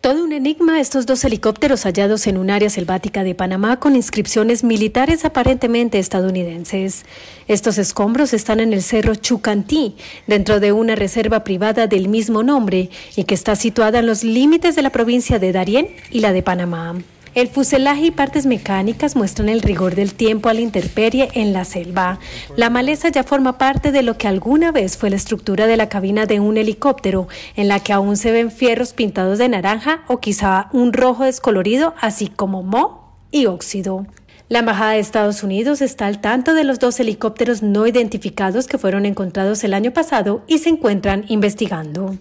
Todo un enigma estos dos helicópteros hallados en un área selvática de Panamá con inscripciones militares aparentemente estadounidenses. Estos escombros están en el cerro Chucantí, dentro de una reserva privada del mismo nombre y que está situada en los límites de la provincia de Darién y la de Panamá. El fuselaje y partes mecánicas muestran el rigor del tiempo a la intemperie en la selva. La maleza ya forma parte de lo que alguna vez fue la estructura de la cabina de un helicóptero, en la que aún se ven fierros pintados de naranja o quizá un rojo descolorido, así como mo y óxido. La Embajada de Estados Unidos está al tanto de los dos helicópteros no identificados que fueron encontrados el año pasado y se encuentran investigando.